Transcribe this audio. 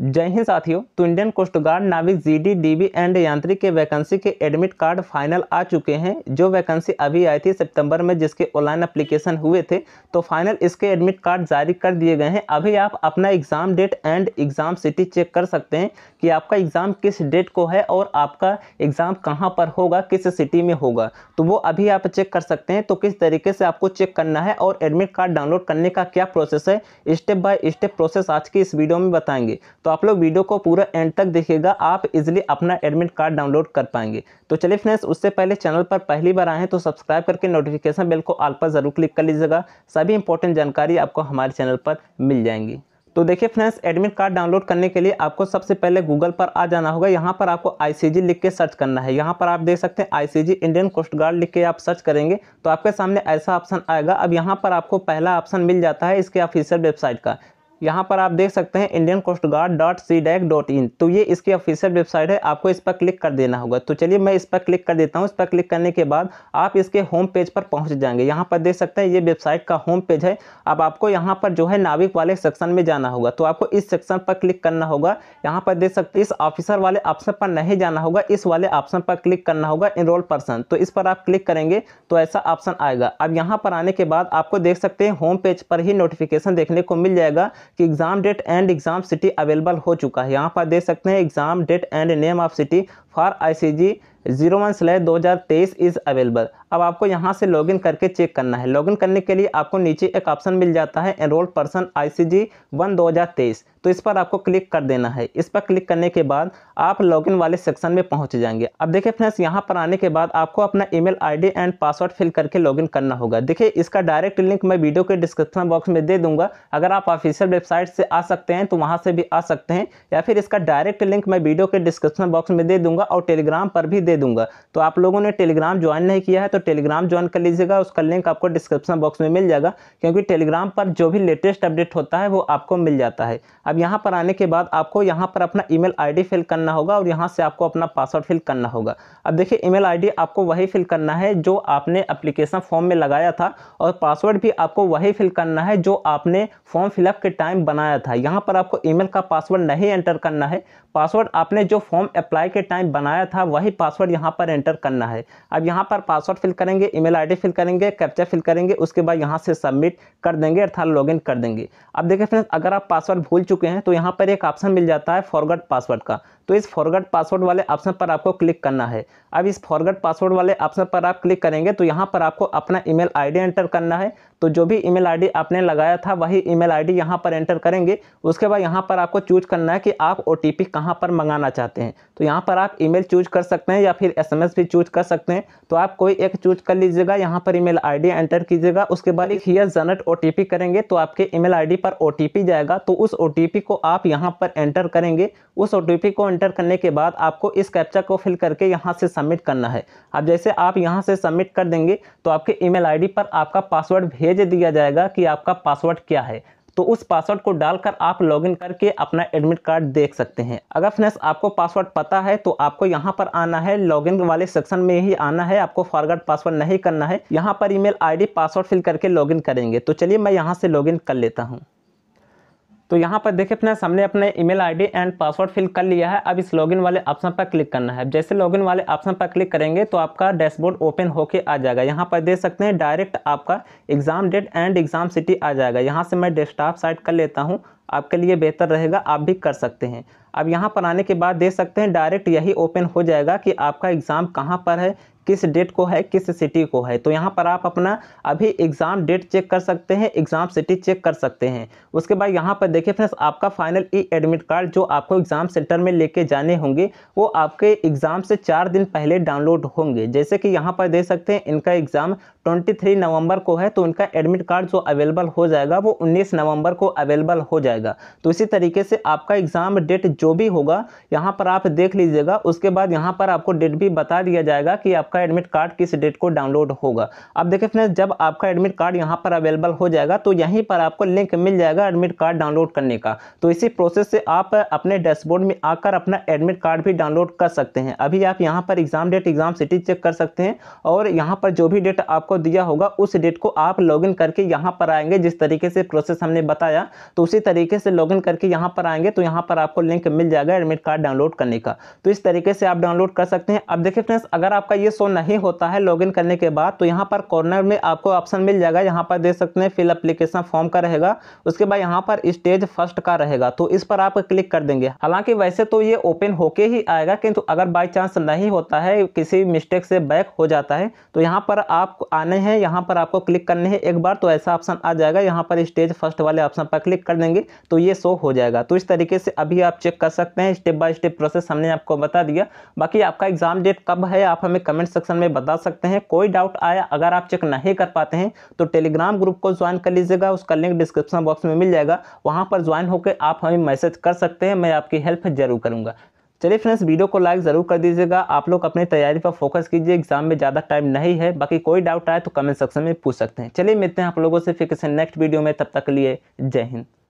जय हिंद साथियों तो इंडियन कोस्ट गार्ड नाविक G D D B and यांत्रिक के वैकेंसी के एडमिट कार्ड फाइनल आ चुके हैं जो वैकेंसी अभी आई थी सितंबर में जिसके ऑनलाइन अप्लीकेशन हुए थे तो फाइनल इसके एडमिट कार्ड जारी कर दिए गए हैं अभी आप अपना exam date and exam city check कर सकते हैं कि आपका एग्ज़ाम किस डेट को है और आपका एग्ज़ाम कहाँ पर होगा किस सिटी में होगा तो वो अभी आप चेक कर सकते हैं तो किस तरीके से आपको चेक करना है और एडमिट कार्ड डाउनलोड करने का क्या प्रोसेस है स्टेप बाय स्टेप प्रोसेस आज की इस वीडियो में बताएंगे तो आप लोग वीडियो को पूरा एंड तक देखिएगा आप इजिली अपना एडमिट कार्ड डाउनलोड कर पाएंगे तो चलिए फ्रेंड्स उससे पहले चैनल पर पहली बार आए हैं तो सब्सक्राइब करके नोटिफिकेशन बिल को आल पर ज़रूर क्लिक कर लीजिएगा सभी इंपॉर्टेंट जानकारी आपको हमारे चैनल पर मिल जाएंगी तो देखिए फ्रेंड्स एडमिट कार्ड डाउनलोड करने के लिए आपको सबसे पहले गूगल पर आ जाना होगा यहाँ पर आपको आईसीजी लिख के सर्च करना है यहाँ पर आप देख सकते हैं आईसीजी इंडियन कोस्ट गार्ड लिख के आप सर्च करेंगे तो आपके सामने ऐसा ऑप्शन आएगा अब यहाँ पर आपको पहला ऑप्शन मिल जाता है इसके ऑफिशियल वेबसाइट का यहाँ पर आप देख सकते हैं Indian coast guard dot C dac dot in तो ये इसकी ऑफिशियल वेबसाइट है आपको इस पर क्लिक कर देना होगा तो चलिए मैं इस पर क्लिक कर देता हूँ इस पर क्लिक करने के बाद आप इसके होम पेज पर पहुँच जाएंगे यहाँ पर देख सकते हैं ये वेबसाइट का होम पेज है अब आपको यहाँ पर जो है नाविक वाले सेक्शन में जाना होगा तो आपको इस सेक्शन पर क्लिक करना होगा यहाँ पर देख सकते इस ऑफिसर वाले ऑप्शन पर नहीं जाना होगा इस वाले ऑप्शन पर क्लिक करना होगा इनरोल पर्सन तो इस पर आप क्लिक करेंगे तो ऐसा ऑप्शन आएगा अब यहाँ पर आने के बाद आपको देख सकते हैं होम पेज पर ही नोटिफिकेशन देखने को मिल जाएगा कि exam date and exam city available हो चुका है यहाँ पर दे सकते हैं exam date and name of city for I C G zero one slash दो हज़ार तेईस इज़ अवेलेबल अब आपको यहाँ से लॉगिन करके चेक करना है लॉगिन करने के लिए आपको नीचे एक ऑप्शन मिल जाता है enrolled person I C G one दो हज़ार तेईस तो इस पर आपको क्लिक कर देना है इस पर क्लिक करने के बाद आप लॉगिन वाले सेक्शन में पहुँच जाएंगे अब देखिए फ्रेंड्स यहाँ पर आने के बाद आपको अपना e mail and password fill करके लॉगिन करना होगा देखिए इसका डायरेक्ट लिंक मैं वीडियो के डिस्क्रिप्शन बॉक्स में दे दूंगा अगर आप ऑफिशियल वेबसाइट से आ सकते हैं तो वहाँ से भी आ सकते हैं या फिर इसका डायरेक्ट लिंक मैं वीडियो के डिस्क्रिप्शन बॉक्स में दे दूंगा और टेलीग्राम पर भी दे दूंगा तो आप लोगों ने टेलीग्राम ज्वाइन नहीं किया है तो तो टेलीग्राम ज्वाइन कर लीजिएगा उसका लिंक आपको डिस्क्रिप्शन बॉक्स में मिल जाएगा क्योंकि टेलीग्राम पर जो भी लेटेस्ट अपडेट होता है वो आपको मिल जाता है अब यहाँ पर आने के बाद आपको यहाँ पर अपना ईमेल आईडी फिल करना होगा और यहाँ से आपको अपना पासवर्ड फिल करना होगा अब देखिए ईमेल आईडी आपको वही फिल करना है जो आपने अप्लीकेशन फॉर्म में लगाया था और पासवर्ड भी आपको वही फिल करना है जो आपने फॉर्म फिलअप के टाइम बनाया था यहाँ पर आपको ई का पासवर्ड नहीं एंटर करना है पासवर्ड आपने जो फॉर्म अप्लाई के टाइम बनाया था वही पासवर्ड यहाँ पर एंटर करना है अब यहाँ पर पासवर्ड फिल करेंगे ईमेल आईडी फिल करेंगे कैप्चा फिल करेंगे उसके बाद यहाँ से सबमिट कर देंगे अर्थात लॉगिन कर देंगे अब देखिए फ्रेंड्स अगर आप पासवर्ड भूल चुके हैं तो यहाँ पर एक ऑप्शन मिल जाता है फॉरवर्ड पासवर्ड का तो इस फॉरगेट पासवर्ड वाले ऑप्शन पर आपको क्लिक करना है अब इस फॉरगेट पासवर्ड वाले ऑप्शन पर आप क्लिक करेंगे तो यहाँ पर आपको अपना ईमेल आईडी एंटर करना है तो जो भी ईमेल आईडी आपने लगाया था वही ईमेल आईडी यहाँ पर एंटर करेंगे उसके बाद यहाँ पर आपको चूज करना है कि आप ओ टी कहाँ पर मंगाना चाहते हैं तो यहाँ पर आप ई चूज कर सकते हैं या फिर एस भी चूज कर सकते हैं तो आप कोई एक चूज कर लीजिएगा यहाँ पर ईमेल आईडी एंटर कीजिएगा उसके बाद एक हियर जनट ओटीपी करेंगे तो आपके ईमेल आईडी पर ओटीपी जाएगा तो उस ओटीपी को आप यहाँ पर एंटर करेंगे उस ओटीपी को एंटर करने के बाद आपको इस कैप्चा को फिल करके यहाँ से सबमिट करना है अब जैसे आप यहाँ से सबमिट कर देंगे तो आपके ईमेल आईडी पर आपका पासवर्ड भेज दिया जाएगा कि आपका पासवर्ड क्या है तो उस पासवर्ड को डालकर आप लॉगिन करके अपना एडमिट कार्ड देख सकते हैं अगर फ्रेंड्स आपको पासवर्ड पता है तो आपको यहाँ पर आना है लॉगिन वाले सेक्शन में ही आना है आपको फॉरवर्ड पासवर्ड नहीं करना है यहाँ पर ईमेल आईडी पासवर्ड फिल करके लॉगिन करेंगे तो चलिए मैं यहाँ से लॉगिन कर लेता हूँ तो यहाँ पर देखिए अपने सामने अपने email ID and password fill कर लिया है अब इस लॉगिन वाले ऑप्शन पर क्लिक करना है जैसे लॉगिन वाले ऑप्शन पर क्लिक करेंगे तो आपका डैशबोर्ड ओपन होके आ जाएगा यहाँ पर देख सकते हैं डायरेक्ट आपका exam date and exam city आ जाएगा यहाँ से मैं डेस्कटॉप साइड कर लेता हूँ आपके लिए बेहतर रहेगा आप भी कर सकते हैं अब यहाँ पर आने के बाद देख सकते हैं डायरेक्ट यही ओपन हो जाएगा कि आपका एग्ज़ाम कहाँ पर है किस डेट को है किस सिटी को है तो यहाँ पर आप अपना अभी एग्ज़ाम डेट चेक कर सकते हैं एग्ज़ाम सिटी चेक कर सकते हैं उसके बाद यहाँ पर देखिए फ्रेंड्स आपका फाइनल ई एडमिट कार्ड जो आपको एग्ज़ाम सेंटर में लेके जाने होंगे वो आपके एग्ज़ाम से चार दिन पहले डाउनलोड होंगे जैसे कि यहाँ पर दे सकते हैं इनका एग्ज़ाम 23 नवंबर को है तो उनका एडमिट कार्ड जो अवेलेबल हो जाएगा वो 19 नवंबर को अवेलेबल हो जाएगा तो इसी तरीके से आपका एग्ज़ाम डेट जो भी होगा यहाँ पर आप देख लीजिएगा उसके बाद यहाँ पर आपको डेट भी बता दिया जाएगा कि आपका आपका एडमिट कार्ड किस डेट को डाउनलोड होगा अब देखिए फ्रेंड्स जब आपका एडमिट कार्ड यहाँ पर अवेलेबल हो जाएगा तो यहीं पर आपको लिंक मिल जाएगा एडमिट कार्ड डाउनलोड करने का तो इसी प्रोसेस से आप अपने डैशबोर्ड में आकर अपना एडमिट कार्ड भी डाउनलोड कर सकते हैं अभी आप यहाँ पर exam date exam city check कर सकते हैं और यहाँ पर जो भी डेट आपको दिया होगा उस डेट को आप लॉगिन करके यहाँ पर आएंगे जिस तरीके से प्रोसेस हमने बताया तो उसी तरीके से लॉगिन करके यहाँ पर आएंगे तो यहाँ पर आपको लिंक मिल जाएगा एडमिट कार्ड डाउनलोड करने का तो इस तरीके से आप डाउनलोड कर सकते हैं अब देखिए फ्रेंड्स अगर आपका ये सो नहीं होता है लॉगिन करने के बाद तो यहाँ पर कॉर्नर में आपको ऑप्शन मिल जाएगा यहाँ पर देख सकते हैं फिल अप्लीकेशन फॉर्म का रहेगा उसके बाद यहाँ पर स्टेज फर्स्ट का रहेगा तो इस पर आप क्लिक कर देंगे हालांकि वैसे तो ये ओपन होके ही आएगा किंतु तो अगर बाई चांस नहीं होता है किसी मिस्टेक से बैक हो जाता है तो यहाँ पर आप आने हैं यहाँ पर आपको क्लिक करने हैं एक बार तो ऐसा ऑप्शन आ जाएगा यहाँ पर स्टेज फर्स्ट वाले ऑप्शन पर क्लिक कर देंगे तो ये शो हो जाएगा तो इस तरीके से अभी आप चेक कर सकते हैं स्टेप बाय स्टेप प्रोसेस हमने आपको बता दिया बाकी आपका एग्जाम डेट कब है आप हमें कमेंट्स सेक्शन में बता सकते हैं कोई डाउट आया अगर आप चेक नहीं कर पाते हैं तो टेलीग्राम ग्रुप को ज्वाइन कर लीजिएगा उसका लिंक डिस्क्रिप्शन बॉक्स में मिल जाएगा वहाँ पर ज्वाइन होकर आप हमें मैसेज कर सकते हैं मैं आपकी हेल्प जरूर करूँगा चलिए फ्रेंड्स वीडियो को लाइक ज़रूर कर दीजिएगा आप लोग अपनी तैयारी पर फोकस कीजिए एग्जाम में ज़्यादा टाइम नहीं है बाकी कोई डाउट आए तो कमेंट सेक्शन में पूछ सकते हैं चलिए मिलते हैं आप लोगों से फिर किसी नेक्स्ट वीडियो में तब तक के लिए जय हिंद